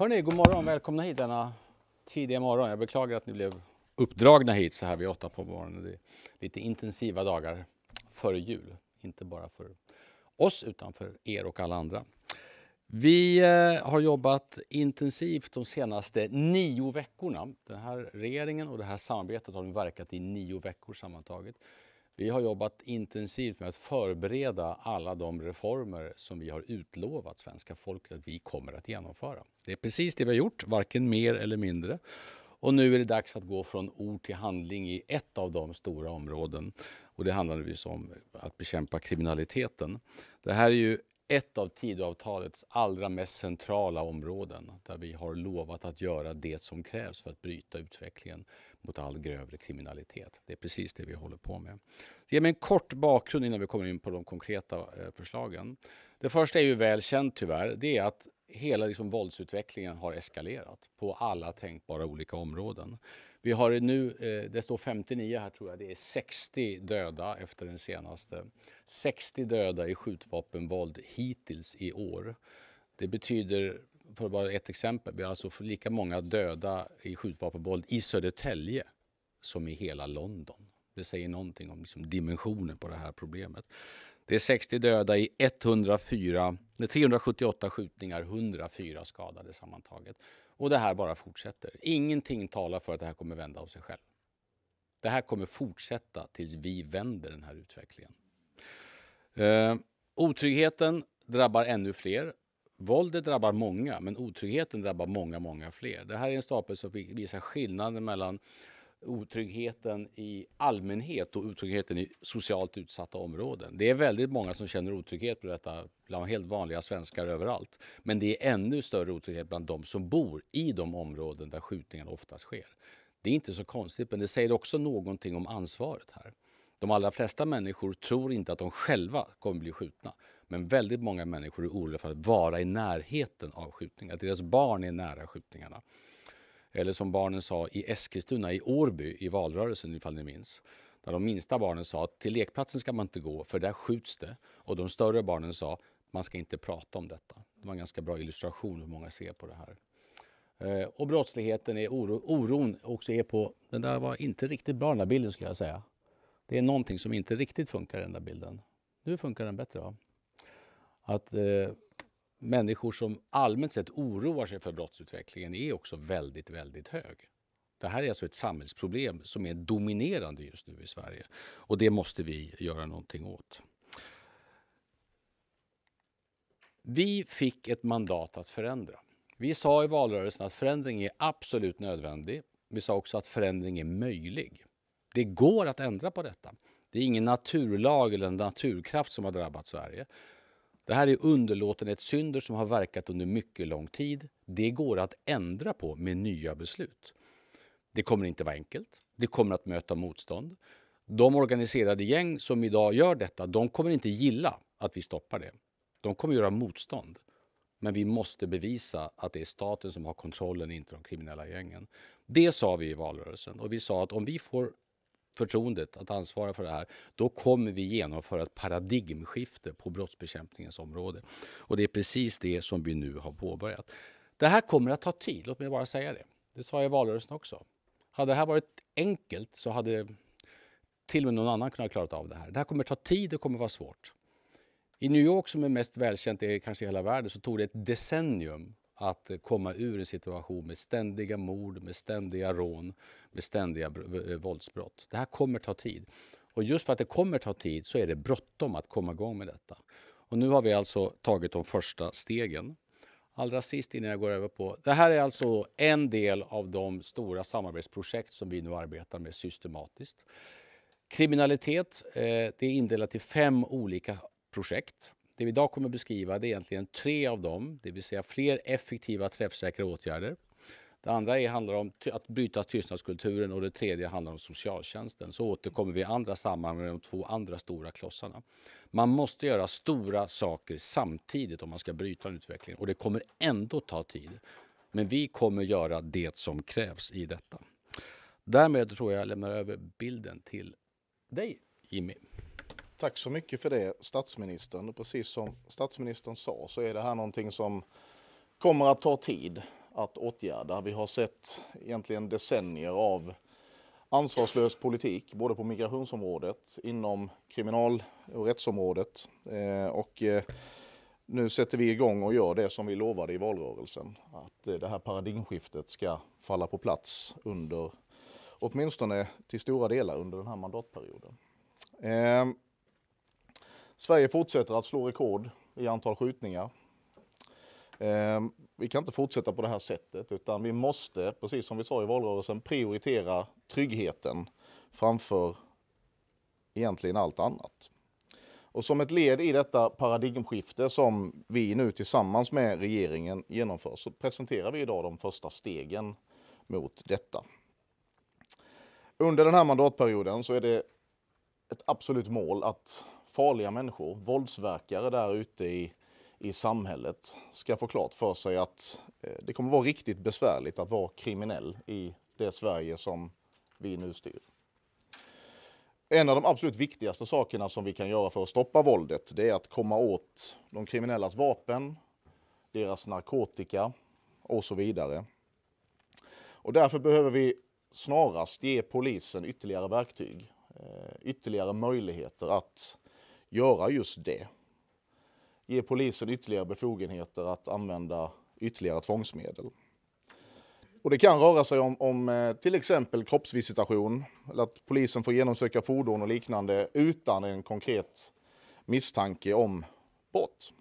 Hörni, god morgon. Välkomna hit denna tidiga morgon. Jag beklagar att ni blev uppdragna hit så här vid åtta på morgonen. Det är lite intensiva dagar före jul. Inte bara för oss, utan för er och alla andra. Vi eh, har jobbat intensivt de senaste nio veckorna. Den här regeringen och det här samarbetet har nu verkat i nio veckor sammantaget. Vi har jobbat intensivt med att förbereda alla de reformer som vi har utlovat svenska folket att vi kommer att genomföra. Det är precis det vi har gjort, varken mer eller mindre. Och nu är det dags att gå från ord till handling i ett av de stora områden. Och det handlar naturligtvis om att bekämpa kriminaliteten. Det här är ju ett av Tidöavtalets allra mest centrala områden där vi har lovat att göra det som krävs för att bryta utvecklingen mot all grövre kriminalitet. Det är precis det vi håller på med. Så ge mig en kort bakgrund innan vi kommer in på de konkreta eh, förslagen. Det första är ju välkänt tyvärr. Det är att hela liksom våldsutvecklingen har eskalerat på alla tänkbara olika områden. Vi har nu, eh, det står 59 här tror jag, det är 60 döda efter den senaste. 60 döda i skjutvapenvåld hittills i år. Det betyder för att bara ett exempel, vi har alltså lika många döda i skjutvapenvåld i Södertälje som i hela London. Det säger någonting om liksom dimensionen på det här problemet. Det är 60 döda i 104, 378 skjutningar, 104 skadade sammantaget. Och det här bara fortsätter. Ingenting talar för att det här kommer vända av sig själv. Det här kommer fortsätta tills vi vänder den här utvecklingen. Eh, otryggheten drabbar ännu fler. Våldet drabbar många, men otryggheten drabbar många, många fler. Det här är en stapel som visar skillnaden mellan otryggheten i allmänhet och otryggheten i socialt utsatta områden. Det är väldigt många som känner otrygghet på detta bland helt vanliga svenskar överallt. Men det är ännu större otrygghet bland de som bor i de områden där skjutningarna oftast sker. Det är inte så konstigt, men det säger också någonting om ansvaret här. De allra flesta människor tror inte att de själva kommer bli skjutna. Men väldigt många människor är oroliga för att vara i närheten av skjutningar. Att deras barn är nära skjutningarna. Eller som barnen sa i Eskilstuna, i Årby, i valrörelsen ifall ni minns. Där de minsta barnen sa att till lekplatsen ska man inte gå för där skjuts det. Och de större barnen sa att man ska inte prata om detta. Det var en ganska bra illustration hur många ser på det här. Eh, och brottsligheten är oro, oron också är på, den där var inte riktigt bra den där bilden skulle jag säga. Det är någonting som inte riktigt funkar i den där bilden. Nu funkar den bättre va? att eh, människor som allmänt sett oroar sig för brottsutvecklingen är också väldigt, väldigt hög. Det här är alltså ett samhällsproblem som är dominerande just nu i Sverige. Och det måste vi göra någonting åt. Vi fick ett mandat att förändra. Vi sa i valrörelsen att förändring är absolut nödvändig. Vi sa också att förändring är möjlig. Det går att ändra på detta. Det är ingen naturlag eller naturkraft som har drabbat Sverige. Det här är underlåtenhetssynder som har verkat under mycket lång tid. Det går att ändra på med nya beslut. Det kommer inte vara enkelt. Det kommer att möta motstånd. De organiserade gäng som idag gör detta, de kommer inte gilla att vi stoppar det. De kommer göra motstånd. Men vi måste bevisa att det är staten som har kontrollen, inte de kriminella gängen. Det sa vi i valrörelsen och vi sa att om vi får förtroendet att ansvara för det här, då kommer vi genomföra ett paradigmskifte på brottsbekämpningens område. Och det är precis det som vi nu har påbörjat. Det här kommer att ta tid, låt mig bara säga det. Det sa jag i valrörelsen också. Hade det här varit enkelt så hade till och med någon annan kunnat klara av det här. Det här kommer att ta tid, det kommer att vara svårt. I New York, som är mest välkänt i kanske hela världen, så tog det ett decennium att komma ur en situation med ständiga mord, med ständiga rån, med ständiga eh, våldsbrott. Det här kommer ta tid. Och just för att det kommer ta tid så är det bråttom att komma igång med detta. Och nu har vi alltså tagit de första stegen. Allra sist innan jag går över på, det här är alltså en del av de stora samarbetsprojekt som vi nu arbetar med systematiskt. Kriminalitet, eh, det är indelat i fem olika projekt. Det vi idag kommer beskriva det är egentligen tre av dem, det vill säga fler effektiva träffsäkra åtgärder. Det andra är, handlar om att bryta tystnadskulturen och det tredje handlar om socialtjänsten. Så återkommer vi i andra sammanhang med de två andra stora klossarna. Man måste göra stora saker samtidigt om man ska bryta en utveckling och det kommer ändå ta tid. Men vi kommer göra det som krävs i detta. Därmed tror jag jag lämnar över bilden till dig, Jimmy. Tack så mycket för det statsministern. Och precis som statsministern sa så är det här någonting som kommer att ta tid att åtgärda. Vi har sett egentligen decennier av ansvarslös politik, både på migrationsområdet, inom kriminal och rättsområdet. Eh, och eh, nu sätter vi igång och gör det som vi lovade i valrörelsen, att eh, det här paradigmskiftet ska falla på plats under, åtminstone till stora delar under den här mandatperioden. Ehm, Sverige fortsätter att slå rekord i antal skjutningar. Ehm, vi kan inte fortsätta på det här sättet utan vi måste, precis som vi sa i valrörelsen, prioritera tryggheten framför egentligen allt annat. Och som ett led i detta paradigmskifte som vi nu tillsammans med regeringen genomför så presenterar vi idag de första stegen mot detta. Under den här mandatperioden så är det ett absolut mål att farliga människor, våldsverkare där ute i, i samhället, ska få klart för sig att eh, det kommer vara riktigt besvärligt att vara kriminell i det Sverige som vi nu styr. En av de absolut viktigaste sakerna som vi kan göra för att stoppa våldet, det är att komma åt de kriminellas vapen, deras narkotika och så vidare. Och därför behöver vi snarast ge polisen ytterligare verktyg, eh, ytterligare möjligheter att göra just det. Ge polisen ytterligare befogenheter att använda ytterligare tvångsmedel. Och det kan röra sig om, om, eh, till exempel kroppsvisitation eller att polisen får genomsöka fordon och liknande utan en konkret misstanke om brott.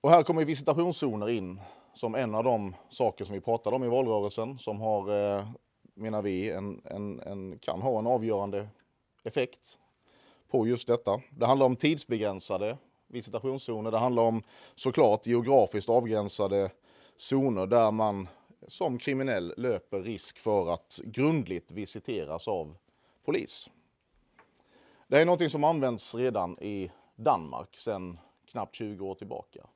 Och här kommer visitationszoner in som en av de saker som vi pratade om i valrörelsen som har, eh, menar vi, en, en, en kan ha en avgörande effekt på just detta. Det handlar om tidsbegränsade visitationszoner. Det handlar om såklart geografiskt avgränsade zoner där man som kriminell löper risk för att grundligt visiteras av polis. Det är något som används redan i Danmark sedan knappt 20 år tillbaka.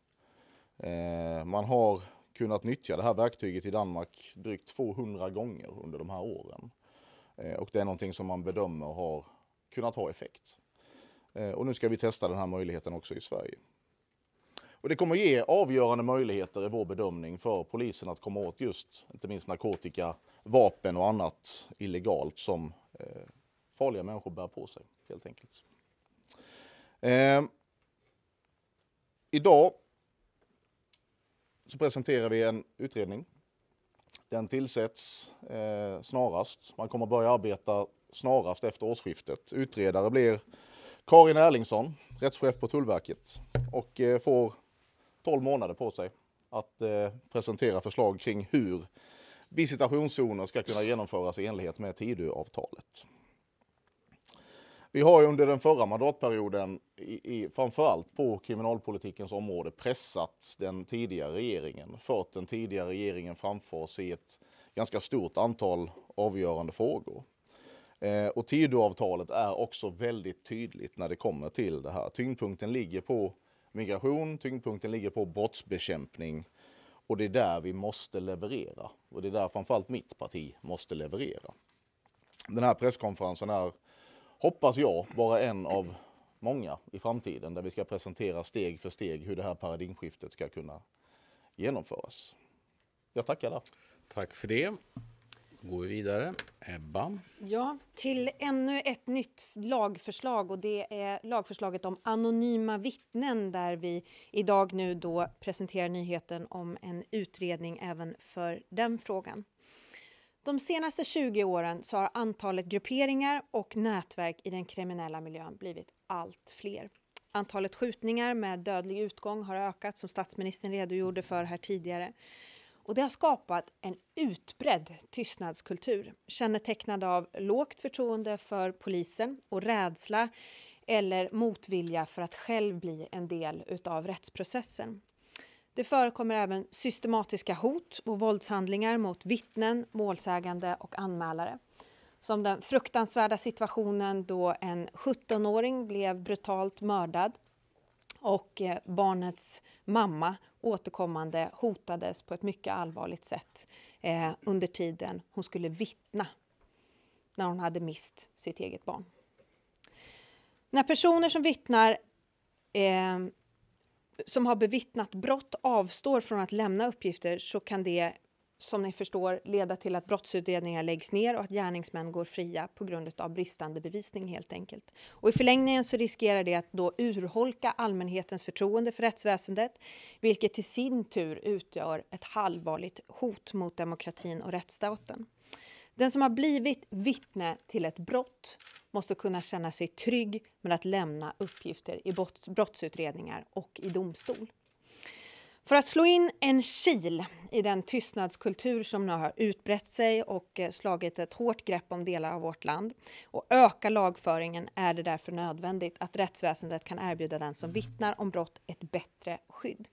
Eh, man har kunnat nyttja det här verktyget i Danmark drygt 200 gånger under de här åren. Eh, och det är någonting som man bedömer har kunnat ha effekt. Eh, och nu ska vi testa den här möjligheten också i Sverige. Och det kommer ge avgörande möjligheter i vår bedömning för polisen att komma åt just, inte minst narkotika, vapen och annat illegalt som eh, farliga människor bär på sig, helt enkelt. Eh, idag så presenterar vi en utredning. Den tillsätts eh, snarast. Man kommer börja arbeta snarast efter årsskiftet. Utredare blir Karin Erlingsson, rättschef på Tullverket och eh, får 12 månader på sig att eh, presentera förslag kring hur visitationszoner ska kunna genomföras i enlighet med Tidöavtalet. Vi har under den förra mandatperioden, i, i, framförallt på kriminalpolitikens område, pressat den tidigare regeringen, fört den tidigare regeringen framför oss i ett ganska stort antal avgörande frågor. Eh, och Tidöavtalet är också väldigt tydligt när det kommer till det här. Tyngdpunkten ligger på migration, tyngdpunkten ligger på brottsbekämpning och det är där vi måste leverera. Och det är där framförallt mitt parti måste leverera. Den här presskonferensen är, hoppas jag, bara en av många i framtiden där vi ska presentera steg för steg hur det här paradigmskiftet ska kunna genomföras. Jag tackar där. Tack för det går vi vidare. Ebba? Ja, till ännu ett nytt lagförslag och det är lagförslaget om anonyma vittnen där vi idag nu då presenterar nyheten om en utredning även för den frågan. De senaste 20 åren så har antalet grupperingar och nätverk i den kriminella miljön blivit allt fler. Antalet skjutningar med dödlig utgång har ökat, som statsministern redogjorde för här tidigare. Och det har skapat en utbredd tystnadskultur kännetecknad av lågt förtroende för polisen och rädsla eller motvilja för att själv bli en del av rättsprocessen. Det förekommer även systematiska hot och våldshandlingar mot vittnen, målsägande och anmälare. Som den fruktansvärda situationen då en 17-åring blev brutalt mördad och eh, barnets mamma återkommande hotades på ett mycket allvarligt sätt eh, under tiden hon skulle vittna när hon hade mist sitt eget barn. När personer som vittnar eh, som har bevittnat brott avstår från att lämna uppgifter så kan det som ni förstår leda till att brottsutredningar läggs ner och att gärningsmän går fria på grund av bristande bevisning helt enkelt. Och i förlängningen så riskerar det att då urholka allmänhetens förtroende för rättsväsendet, vilket i sin tur utgör ett allvarligt hot mot demokratin och rättsstaten. Den som har blivit vittne till ett brott måste kunna känna sig trygg med att lämna uppgifter i brottsutredningar och i domstol. För att slå in en kil i den tystnadskultur som nu har utbrett sig och eh, slagit ett hårt grepp om delar av vårt land och öka lagföringen är det därför nödvändigt att rättsväsendet kan erbjuda den som vittnar om brott ett bättre skydd.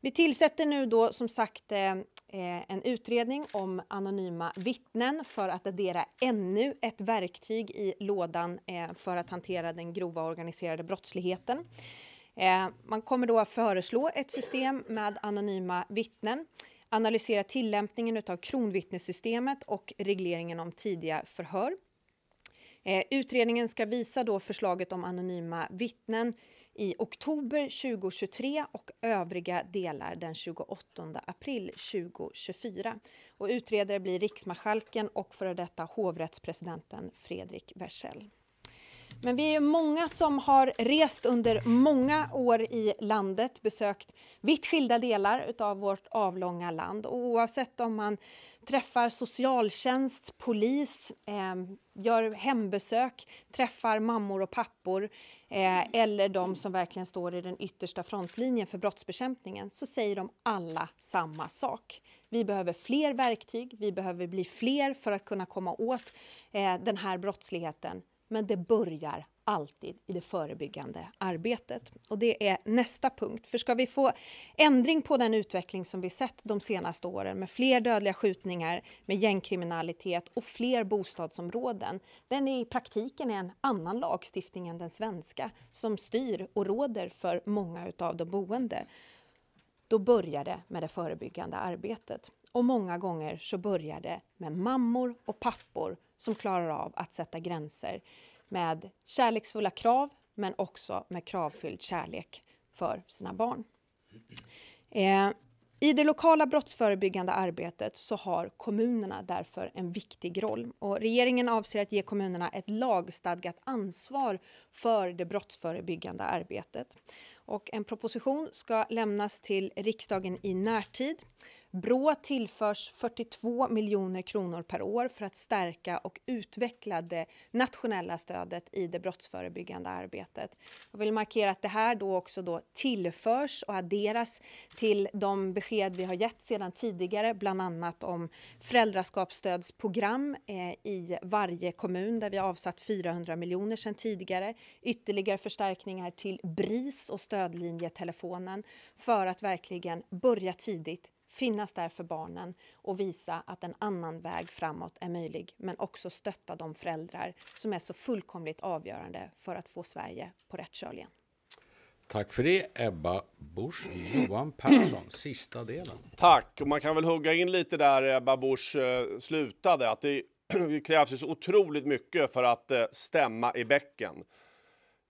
Vi tillsätter nu då som sagt eh, eh, en utredning om anonyma vittnen för att addera ännu ett verktyg i lådan för att hantera den grova organiserade brottsligheten. Eh, man kommer då att föreslå ett system med anonyma vittnen analysera tillämpningen av kronvittnessystemet och regleringen om tidiga förhör. Eh, utredningen ska visa då förslaget om anonyma vittnen i oktober 2023 och övriga delar den 28 april 2024. Och utredare blir riksmarskalken och före detta hovrättspresidenten Fredrik Wersäll. Men vi är många som har rest under många år i landet, besökt vitt skilda delar av vårt avlånga land. Och oavsett om man träffar socialtjänst, polis, eh, gör hembesök, träffar mammor och pappor eh, eller de som verkligen står i den yttersta frontlinjen för brottsbekämpningen så säger de alla samma sak. Vi behöver fler verktyg, vi behöver bli fler för att kunna komma åt eh, den här brottsligheten men det börjar alltid i det förebyggande arbetet. Och det är nästa punkt. För ska vi få ändring på den utveckling som vi sett de senaste åren med fler dödliga skjutningar, med gängkriminalitet och fler bostadsområden. Den är i praktiken en annan lagstiftning än den svenska som styr och råder för många av de boende. Då börjar det med det förebyggande arbetet och många gånger så börjar det med mammor och pappor som klarar av att sätta gränser med kärleksfulla krav men också med kravfylld kärlek för sina barn. Eh, I det lokala brottsförebyggande arbetet så har kommunerna därför en viktig roll och regeringen avser att ge kommunerna ett lagstadgat ansvar för det brottsförebyggande arbetet och en proposition ska lämnas till riksdagen i närtid. Brå tillförs 42 miljoner kronor per år för att stärka och utveckla det nationella stödet i det brottsförebyggande arbetet. Jag vill markera att det här då också då tillförs och adderas till de besked vi har gett sedan tidigare, bland annat om föräldraskapsstödsprogram eh, i varje kommun där vi avsatt 400 miljoner sedan tidigare, ytterligare förstärkningar till BRIS och stöd stödlinjetelefonen för att verkligen börja tidigt, finnas där för barnen och visa att en annan väg framåt är möjlig men också stötta de föräldrar som är så fullkomligt avgörande för att få Sverige på rätt köl igen. Tack för det Ebba Busch Johan Persson, sista delen. Tack, och man kan väl hugga in lite där Ebba Busch eh, slutade, att det krävs ju så otroligt mycket för att eh, stämma i bäcken.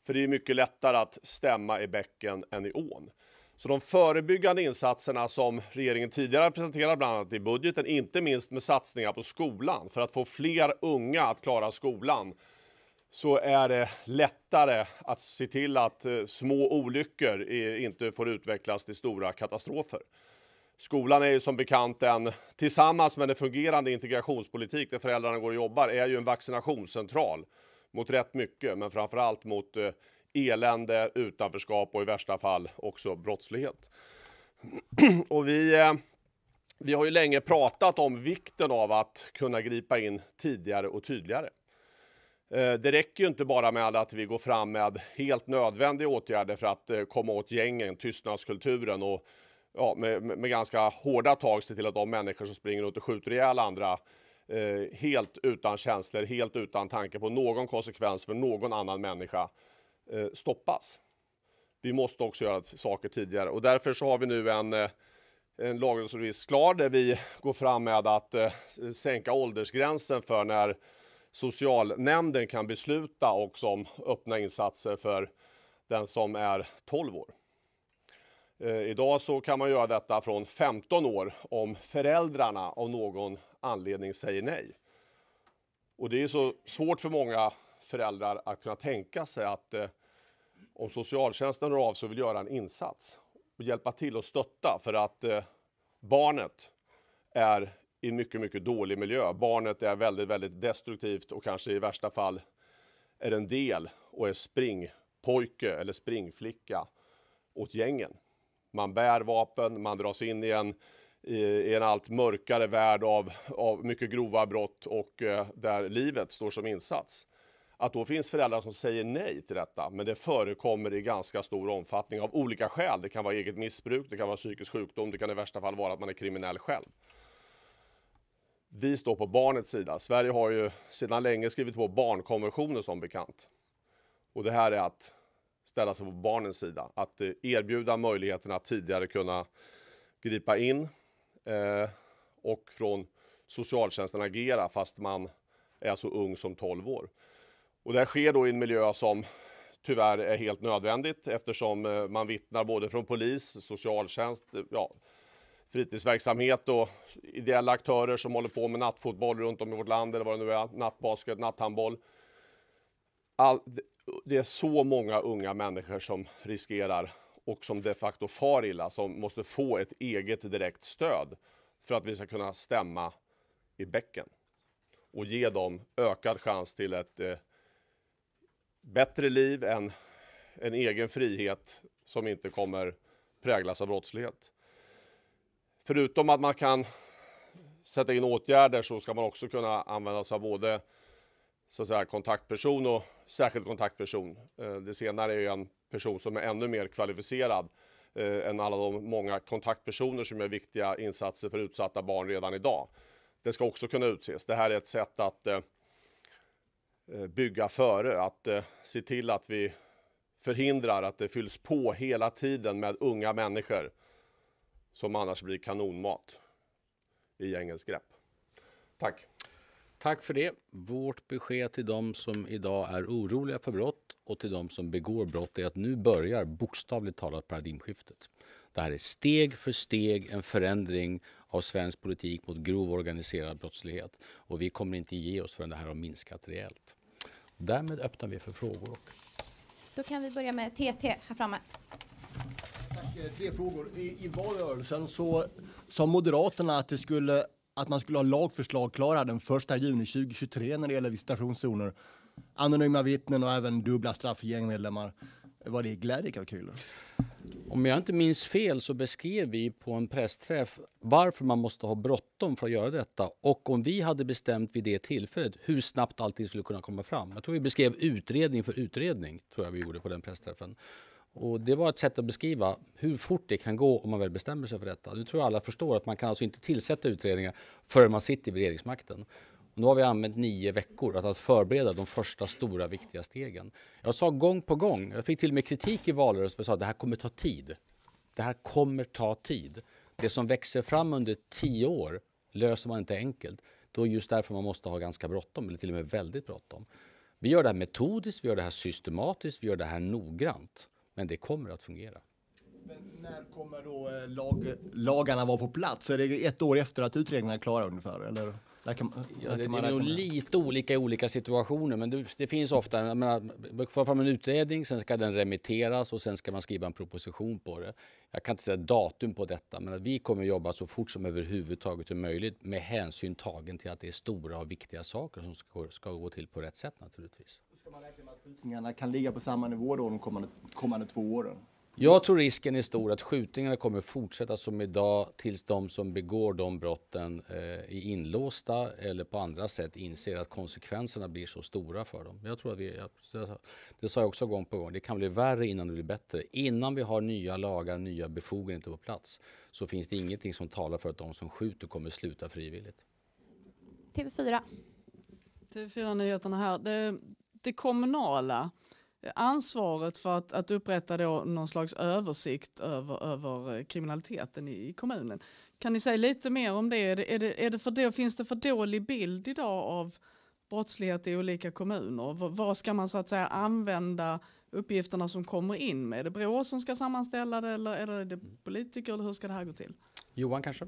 För det är mycket lättare att stämma i bäcken än i ån. Så de förebyggande insatserna som regeringen tidigare presenterat bland annat i budgeten, inte minst med satsningar på skolan för att få fler unga att klara skolan, så är det lättare att se till att eh, små olyckor eh, inte får utvecklas till stora katastrofer. Skolan är ju som bekant en, tillsammans med en fungerande integrationspolitik där föräldrarna går och jobbar, är ju en vaccinationscentral mot rätt mycket, men framför allt mot eh, elände, utanförskap och i värsta fall också brottslighet. och vi, eh, vi har ju länge pratat om vikten av att kunna gripa in tidigare och tydligare. Eh, det räcker ju inte bara med att vi går fram med helt nödvändiga åtgärder för att komma åt gängen, tystnadskulturen och ja, med, med ganska hårda tag se till att de människor som springer runt och skjuter ihjäl andra eh, helt utan känslor, helt utan tanke på någon konsekvens för någon annan människa eh, stoppas. Vi måste också göra saker tidigare och därför så har vi nu en eh, en lagrådsremiss klar där vi går fram med att eh, sänka åldersgränsen för när socialnämnden kan besluta också om öppna insatser för den som är 12 år. Eh, idag så kan man göra detta från 15 år om föräldrarna av någon anledning säger nej. Och det är så svårt för många föräldrar att kunna tänka sig att eh, om socialtjänsten hör av sig och vill göra en insats och hjälpa till och stötta för att eh, barnet är i en mycket, mycket dålig miljö. Barnet är väldigt, väldigt destruktivt och kanske i värsta fall är en del och är springpojke eller springflicka åt gängen man bär vapen, man dras in i en, i en allt mörkare värld av, av mycket grova brott och eh, där livet står som insats. Att då finns föräldrar som säger nej till detta, men det förekommer i ganska stor omfattning av olika skäl. Det kan vara eget missbruk, det kan vara psykisk sjukdom, det kan i värsta fall vara att man är kriminell själv. Vi står på barnets sida. Sverige har ju sedan länge skrivit på barnkonventionen som bekant. Och det här är att ställa sig på barnens sida. Att eh, erbjuda möjligheten att tidigare kunna gripa in eh, och från socialtjänsten agera fast man är så ung som 12 år. Och det här sker då i en miljö som tyvärr är helt nödvändigt eftersom eh, man vittnar både från polis, socialtjänst, eh, ja, fritidsverksamhet och ideella aktörer som håller på med nattfotboll runt om i vårt land eller vad det nu är, nattbasket, natthandboll. All, det är så många unga människor som riskerar och som de facto far illa, som måste få ett eget direkt stöd för att vi ska kunna stämma i bäcken och ge dem ökad chans till ett eh, bättre liv, en, en egen frihet som inte kommer präglas av brottslighet. Förutom att man kan sätta in åtgärder så ska man också kunna använda sig av både så att säga, kontaktperson och särskild kontaktperson. Eh, det senare är en person som är ännu mer kvalificerad eh, än alla de många kontaktpersoner som är viktiga insatser för utsatta barn redan idag. Det ska också kunna utses. Det här är ett sätt att eh, bygga före, att se till att vi förhindrar att det fylls på hela tiden med unga människor som annars blir kanonmat i gängens grepp. Tack! Tack för det. Vårt besked till de som idag är oroliga för brott och till de som begår brott är att nu börjar bokstavligt talat paradigmskiftet. Det här är steg för steg en förändring av svensk politik mot grov organiserad brottslighet. Och vi kommer inte ge oss förrän det här har minskat rejält. Därmed öppnar vi för frågor. Då kan vi börja med TT här framme. Tack, eh, tre frågor. I, i valrörelsen så sa Moderaterna att det skulle att man skulle ha lagförslag klara den 1 juni 2023 när det gäller visitationszoner, anonyma vittnen och även dubbla straff för gängmedlemmar. Var det glädjekalkyler? Om jag inte minns fel så beskrev vi på en pressträff varför man måste ha bråttom för att göra detta och om vi hade bestämt vid det tillfället hur snabbt allting skulle kunna komma fram. Jag tror vi beskrev utredning för utredning, tror jag vi gjorde på den pressträffen. Och det var ett sätt att beskriva hur fort det kan gå om man väl bestämmer sig för detta. Nu tror jag alla förstår att man kan alltså inte tillsätta utredningar förrän man sitter vid regeringsmakten. Och nu har vi använt nio veckor att, att förbereda de första stora viktiga stegen. Jag sa gång på gång, jag fick till och med kritik i valrörelsen för jag sa att det här kommer ta tid. Det här kommer ta tid. Det som växer fram under tio år löser man inte enkelt. Då är just därför man måste ha ganska bråttom, eller till och med väldigt bråttom. Vi gör det här metodiskt, vi gör det här systematiskt, vi gör det här noggrant. Men det kommer att fungera. Men när kommer då eh, lag, lagarna vara på plats? Är det ett år efter att utredningarna är klara ungefär? Eller? Läkar, ja, det, är nog lite olika i olika situationer, men det, det finns ofta... Jag menar, får fram en utredning, sen ska den remitteras och sen ska man skriva en proposition på det. Jag kan inte säga datum på detta, men vi kommer att jobba så fort som överhuvudtaget är möjligt med hänsyn tagen till att det är stora och viktiga saker som ska, ska gå till på rätt sätt naturligtvis ska skjutningarna kan ligga på samma nivå då de kommande, kommande två åren? Jag tror risken är stor att skjutningarna kommer fortsätta som idag tills de som begår de brotten eh, är inlåsta eller på andra sätt inser att konsekvenserna blir så stora för dem. Jag tror att vi, jag, det sa jag också gång på gång, det kan bli värre innan det blir bättre. Innan vi har nya lagar, nya befogenheter på plats så finns det ingenting som talar för att de som skjuter kommer sluta frivilligt. TV4. TV4-nyheterna här. Det, det kommunala eh, ansvaret för att, att upprätta då någon slags översikt över, över eh, kriminaliteten i, i kommunen. Kan ni säga lite mer om det? Är det, är det, är det för då, finns det för dålig bild idag av brottslighet i olika kommuner? vad ska man så att säga använda uppgifterna som kommer in med? Är det Brå som ska sammanställa det eller, eller är det politiker? Eller hur ska det här gå till? Johan kanske?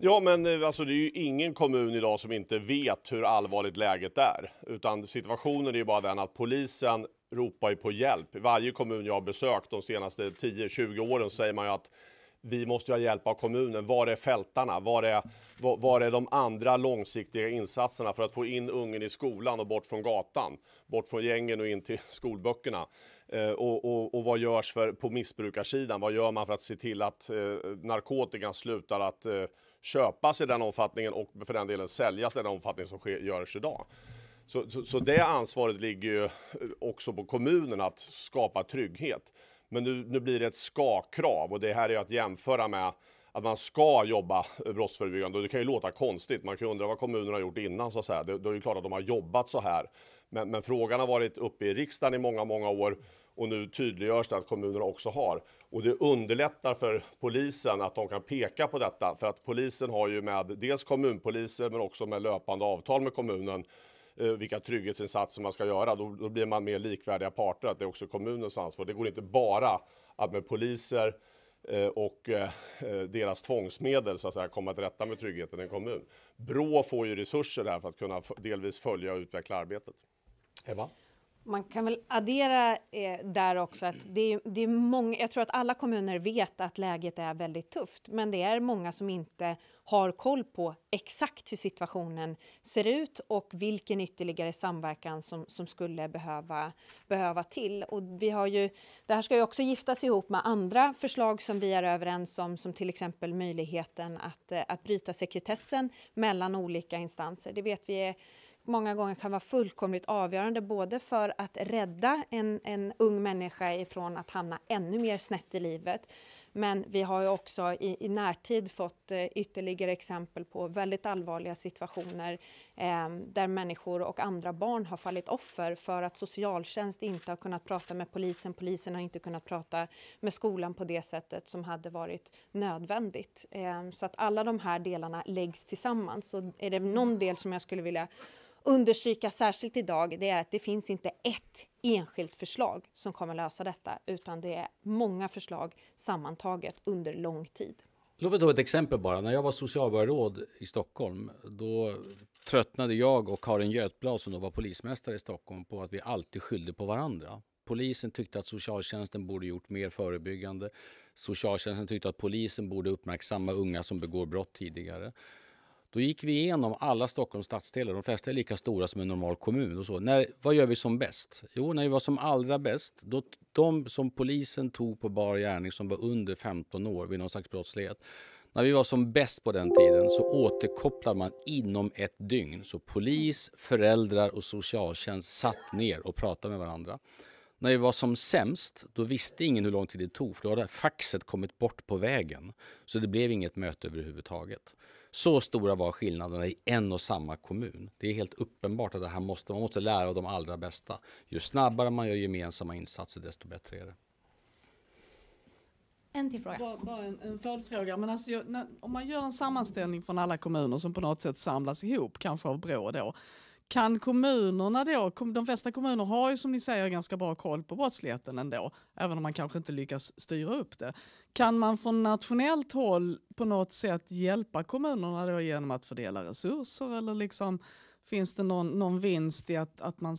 Ja, men eh, alltså, det är ju ingen kommun idag som inte vet hur allvarligt läget är. Utan situationen är ju bara den att polisen ropar ju på hjälp. I varje kommun jag har besökt de senaste 10-20 åren säger man ju att vi måste ju ha hjälp av kommunen. Var är fältarna? Var är, var, var är de andra långsiktiga insatserna för att få in ungen i skolan och bort från gatan? Bort från gängen och in till skolböckerna. Eh, och, och, och, vad görs för, på missbrukarsidan? Vad gör man för att se till att eh, narkotikan slutar att eh, köpas i den omfattningen och för den delen säljas i den omfattning som sker, görs idag. Så, så, så, det ansvaret ligger ju eh, också på kommunen att skapa trygghet. Men nu, nu blir det ett ska-krav och det här är att jämföra med att man ska jobba eh, brottsförebyggande. Och det kan ju låta konstigt, man kan ju undra vad kommunen har gjort innan. Så att säga. Det, det är ju klart att de har jobbat så här. Men, men, frågan har varit uppe i riksdagen i många, många år och nu tydliggörs det att kommunerna också har. Och det underlättar för polisen att de kan peka på detta för att polisen har ju med dels kommunpoliser men också med löpande avtal med kommunen eh, vilka trygghetsinsatser man ska göra. Då, då, blir man mer likvärdiga parter, att det är också kommunens ansvar. Det går inte bara att med poliser eh, och eh, deras tvångsmedel så att säga, komma till rätta med tryggheten i en kommun. Brå får ju resurser där för att kunna delvis följa och utveckla arbetet. Eva? Man kan väl addera eh, där också att det är, det är många, jag tror att alla kommuner vet att läget är väldigt tufft, men det är många som inte har koll på exakt hur situationen ser ut och vilken ytterligare samverkan som, som skulle behöva, behöva till. Och vi har ju, det här ska ju också giftas ihop med andra förslag som vi är överens om, som till exempel möjligheten att, eh, att bryta sekretessen mellan olika instanser. Det vet vi är många gånger kan vara fullkomligt avgörande både för att rädda en, en ung människa ifrån att hamna ännu mer snett i livet men vi har ju också i, i närtid fått eh, ytterligare exempel på väldigt allvarliga situationer eh, där människor och andra barn har fallit offer för att socialtjänst inte har kunnat prata med polisen. Polisen har inte kunnat prata med skolan på det sättet som hade varit nödvändigt. Eh, så att alla de här delarna läggs tillsammans. Så är det någon del som jag skulle vilja understryka särskilt idag, det är att det finns inte ett enskilt förslag som kommer lösa detta utan det är många förslag sammantaget under lång tid. Låt mig ta ett exempel bara. När jag var socialborgarråd i Stockholm då tröttnade jag och Karin Götblad som då var polismästare i Stockholm på att vi alltid skyllde på varandra. Polisen tyckte att socialtjänsten borde gjort mer förebyggande. Socialtjänsten tyckte att polisen borde uppmärksamma unga som begår brott tidigare. Då gick vi igenom alla Stockholms stadsdelar. De flesta är lika stora som en normal kommun. Och så. När, vad gör vi som bäst? Jo, när vi var som allra bäst, då, de som polisen tog på bar gärning som var under 15 år vid någon slags brottslighet, när vi var som bäst på den tiden så återkopplade man inom ett dygn. Så polis, föräldrar och socialtjänst satt ner och pratade med varandra. När vi var som sämst, då visste ingen hur lång tid det tog för då hade faxet kommit bort på vägen. Så det blev inget möte överhuvudtaget. Så stora var skillnaderna i en och samma kommun. Det är helt uppenbart att det här måste, man måste lära av de allra bästa. Ju snabbare man gör gemensamma insatser, desto bättre är det. En till fråga. Bara, bara en, en följdfråga. Men alltså, när, om man gör en sammanställning från alla kommuner som på något sätt samlas ihop, kanske av Brå då. Kan kommunerna då, de flesta kommuner har ju som ni säger ganska bra koll på brottsligheten ändå, även om man kanske inte lyckas styra upp det. Kan man från nationellt håll på något sätt hjälpa kommunerna då genom att fördela resurser eller liksom finns det någon, någon vinst i att, att man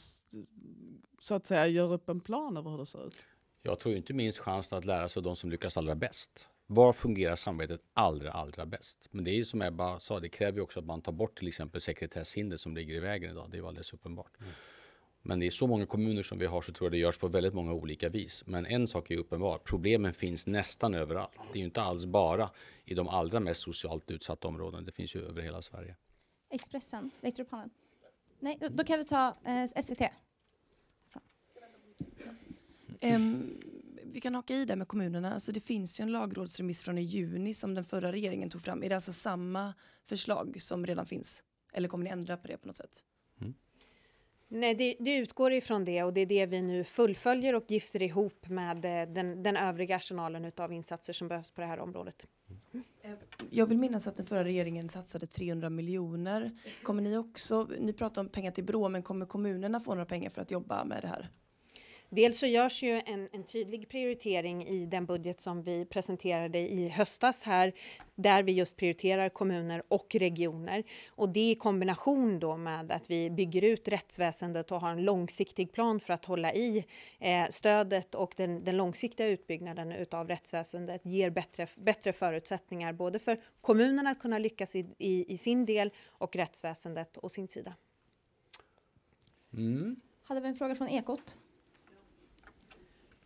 så att säga gör upp en plan över hur det ser ut? Jag tror inte minst chansen att lära sig av de som lyckas allra bäst. Var fungerar samarbetet allra, allra bäst? Men det är ju som Ebba sa, det kräver ju också att man tar bort till exempel sekretesshinder som ligger i vägen idag. Det är ju alldeles uppenbart. Mm. Men det är så många kommuner som vi har så tror jag det görs på väldigt många olika vis. Men en sak är uppenbar, problemen finns nästan överallt. Det är ju inte alls bara i de allra mest socialt utsatta områdena. Det finns ju över hela Sverige. Expressen, räckte du upp handen? Nej, då kan vi ta eh, SVT. Um, ehm, vi kan haka i det med kommunerna. Alltså det finns ju en lagrådsremiss från i juni som den förra regeringen tog fram. Är det alltså samma förslag som redan finns? Eller kommer ni ändra på det på något sätt? Mm. Nej, det, det, utgår ifrån det och det är det vi nu fullföljer och gifter ihop med eh, den, den övriga arsenalen av insatser som behövs på det här området. Mm. Eh, jag vill minnas att den förra regeringen satsade 300 miljoner. Kommer ni också, ni pratar om pengar till Brå, men kommer kommunerna få några pengar för att jobba med det här? Dels så görs ju en, en, tydlig prioritering i den budget som vi presenterade i höstas här där vi just prioriterar kommuner och regioner. Och det i kombination då med att vi bygger ut rättsväsendet och har en långsiktig plan för att hålla i eh, stödet och den, den, långsiktiga utbyggnaden utav rättsväsendet ger bättre, bättre förutsättningar både för kommunerna att kunna lyckas i, i, i sin del och rättsväsendet å sin sida. Mm. Hade vi en fråga från Ekot?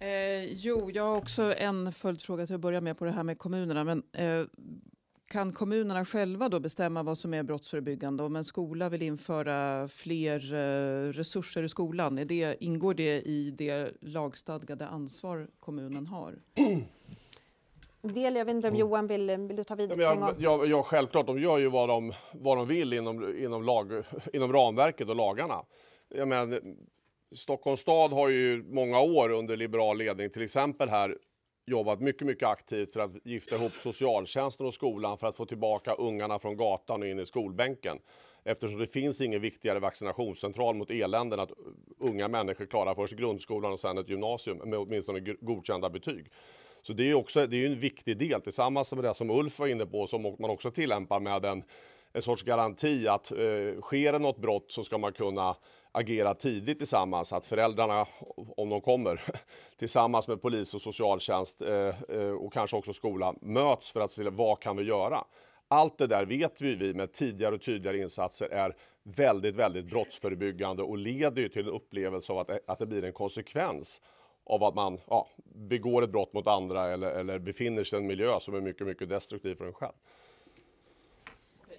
Eh, jo, jag har också en följdfråga till att börja med på det här med kommunerna. Men, eh, kan kommunerna själva då bestämma vad som är brottsförebyggande? Om en skola vill införa fler eh, resurser i skolan, är det, ingår det i det lagstadgade ansvar kommunen har? Del, jag vet inte om mm. Johan vill, vill du ta vidare? Ja, ja, ja, självklart, de gör ju vad de, vad de vill inom, inom, lag, inom ramverket och lagarna. Jag menar, Stockholms stad har ju många år under liberal ledning, till exempel här, jobbat mycket, mycket aktivt för att gifta ihop socialtjänsten och skolan för att få tillbaka ungarna från gatan och in i skolbänken. Eftersom det finns ingen viktigare vaccinationscentral mot eländen att unga människor klarar först grundskolan och sen ett gymnasium med åtminstone godkända betyg. Så det är ju också det är en viktig del tillsammans med det som Ulf var inne på som man också tillämpar med en, en sorts garanti att eh, sker det något brott så ska man kunna agera tidigt tillsammans, att föräldrarna, om de kommer, tillsammans med polis och socialtjänst eh, eh, och kanske också skola, möts för att se vad kan vi göra? Allt det där vet vi, vi med tidigare och tydligare insatser är väldigt, väldigt brottsförebyggande och leder ju till en upplevelse av att, att det blir en konsekvens av att man ja, begår ett brott mot andra eller, eller befinner sig i en miljö som är mycket, mycket destruktiv för en själv.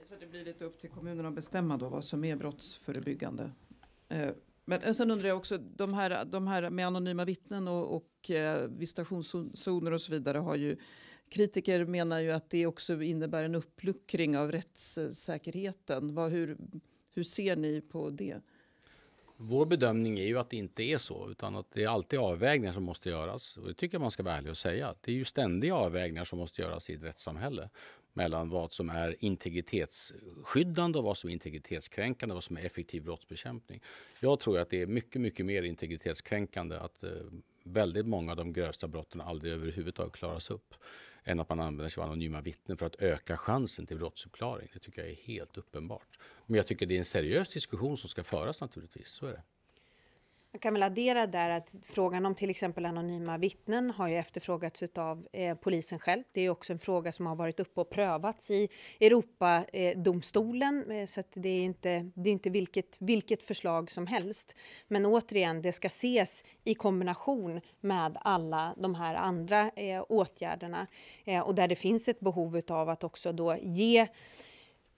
Så det blir lite upp till kommunerna att bestämma då vad som är brottsförebyggande Eh, men eh, sen undrar jag också, de här, de här med anonyma vittnen och, och eh, visitationszoner och så vidare har ju kritiker menar ju att det också innebär en uppluckring av rättssäkerheten. Vad, hur, hur ser ni på det? Vår bedömning är ju att det inte är så, utan att det är alltid avvägningar som måste göras. Och det tycker jag man ska vara ärlig och säga. Det är ju ständiga avvägningar som måste göras i ett rättssamhälle mellan vad som är integritetsskyddande och vad som är integritetskränkande och vad som är effektiv brottsbekämpning. Jag tror att det är mycket, mycket mer integritetskränkande att eh, väldigt många av de grövsta brotten aldrig överhuvudtaget klaras upp än att man använder sig av anonyma vittnen för att öka chansen till brottsuppklaring. Det tycker jag är helt uppenbart. Men jag tycker det är en seriös diskussion som ska föras naturligtvis. Så är det. Man kan väl addera där att frågan om till exempel anonyma vittnen har ju efterfrågats av eh, polisen själv. Det är också en fråga som har varit uppe och prövats i Europadomstolen, eh, eh, så det är inte, det är inte vilket, vilket förslag som helst. Men återigen, det ska ses i kombination med alla de här andra eh, åtgärderna eh, och där det finns ett behov av att också då ge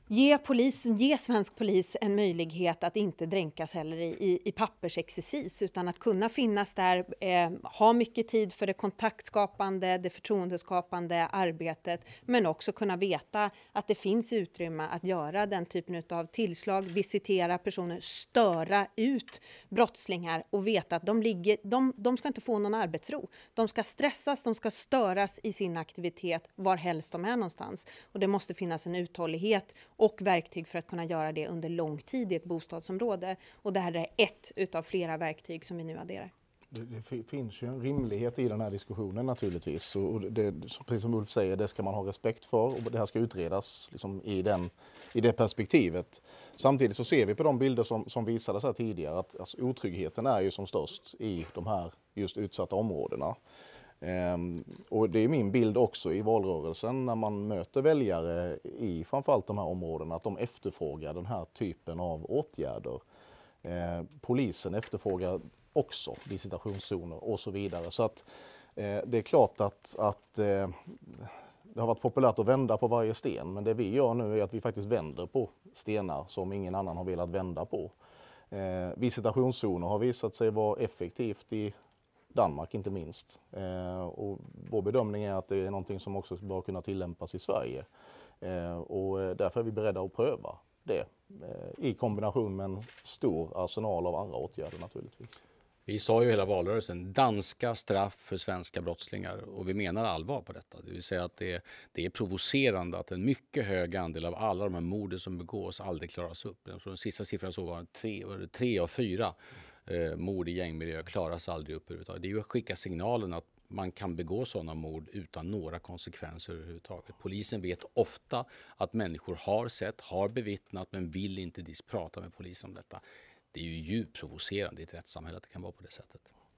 Ge, polis, ge svensk polis en möjlighet att inte dränkas heller i, i, i pappersexercis utan att kunna finnas där, eh, ha mycket tid för det kontaktskapande, det förtroendeskapande arbetet men också kunna veta att det finns utrymme att göra den typen av tillslag, visitera personer, störa ut brottslingar och veta att de, ligger, de, de ska inte få någon arbetsro. De ska stressas, de ska störas i sin aktivitet var helst de är någonstans och det måste finnas en uthållighet och verktyg för att kunna göra det under lång tid i ett bostadsområde. Och det här är ett av flera verktyg som vi nu adderar. Det, det finns ju en rimlighet i den här diskussionen naturligtvis. Och det, precis som Ulf säger, det ska man ha respekt för och det här ska utredas liksom, i, den, i det perspektivet. Samtidigt så ser vi på de bilder som, som visades här tidigare att alltså, otryggheten är ju som störst i de här just utsatta områdena. Ehm, och det är min bild också i valrörelsen när man möter väljare i framförallt de här områdena att de efterfrågar den här typen av åtgärder. Ehm, polisen efterfrågar också visitationszoner och så vidare. Så att, eh, det är klart att, att eh, det har varit populärt att vända på varje sten men det vi gör nu är att vi faktiskt vänder på stenar som ingen annan har velat vända på. Ehm, visitationszoner har visat sig vara effektivt i Danmark inte minst. Eh, och vår bedömning är att det är någonting som också bör kunna tillämpas i Sverige. Eh, och eh, därför är vi beredda att pröva det i kombination med en stor arsenal av andra åtgärder naturligtvis. Vi sa ju hela valrörelsen, danska straff för svenska brottslingar och vi menar allvar på detta. Det vill säga att det, det är provocerande att en mycket hög andel av alla de här morden som begås aldrig klaras upp. Den sista siffran så var tre, tre av fyra eh, mord i gängmiljö klaras aldrig upp överhuvudtaget. Det är ju att skicka signalen att man kan begå sådana mord utan några konsekvenser överhuvudtaget. Polisen vet ofta att människor har sett, har bevittnat men vill inte prata med polisen om detta. Det är ju djupt provocerande i ett rättssamhälle att det kan vara på det sättet.